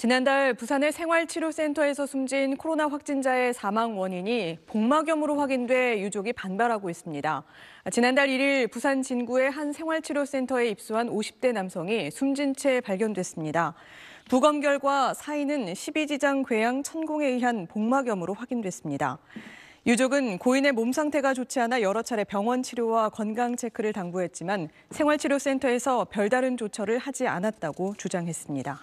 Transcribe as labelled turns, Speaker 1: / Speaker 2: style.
Speaker 1: 지난달 부산의 생활치료센터에서 숨진 코로나 확진자의 사망 원인이 복막염으로 확인돼 유족이 반발하고 있습니다. 지난달 1일 부산 진구의 한 생활치료센터에 입소한 50대 남성이 숨진 채 발견됐습니다. 부검 결과 사인은 12지장 궤양 천공에 의한 복막염으로 확인됐습니다. 유족은 고인의 몸 상태가 좋지 않아 여러 차례 병원 치료와 건강 체크를 당부했지만 생활치료센터에서 별다른 조처를 하지 않았다고 주장했습니다.